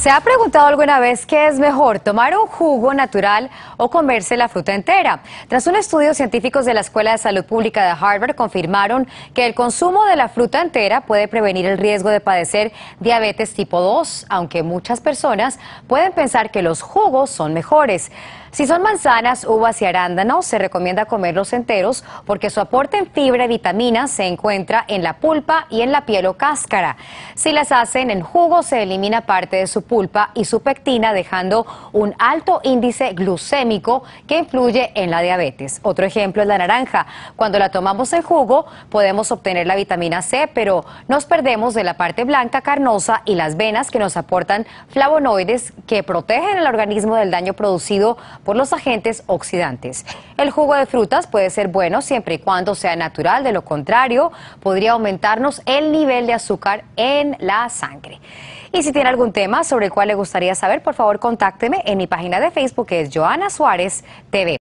¿Se ha preguntado alguna vez qué es mejor, tomar un jugo natural o comerse la fruta entera? Tras un estudio, científicos de la Escuela de Salud Pública de Harvard confirmaron que el consumo de la fruta entera puede prevenir el riesgo de padecer diabetes tipo 2, aunque muchas personas pueden pensar que los jugos son mejores. Si son manzanas, uvas y arándanos, se recomienda comerlos enteros porque su aporte en fibra y vitaminas se encuentra en la pulpa y en la piel o cáscara. Si las hacen en jugo, se elimina parte de su pulpa y su pectina, dejando un alto índice glucémico que influye en la diabetes. Otro ejemplo es la naranja. Cuando la tomamos en jugo, podemos obtener la vitamina C, pero nos perdemos de la parte blanca carnosa y las venas que nos aportan flavonoides que protegen el organismo del daño producido los agentes oxidantes. El jugo de frutas puede ser bueno siempre y cuando sea natural, de lo contrario podría aumentarnos el nivel de azúcar en la sangre. Y si tiene algún tema sobre el cual le gustaría saber, por favor contácteme en mi página de Facebook que es Joana Suárez TV.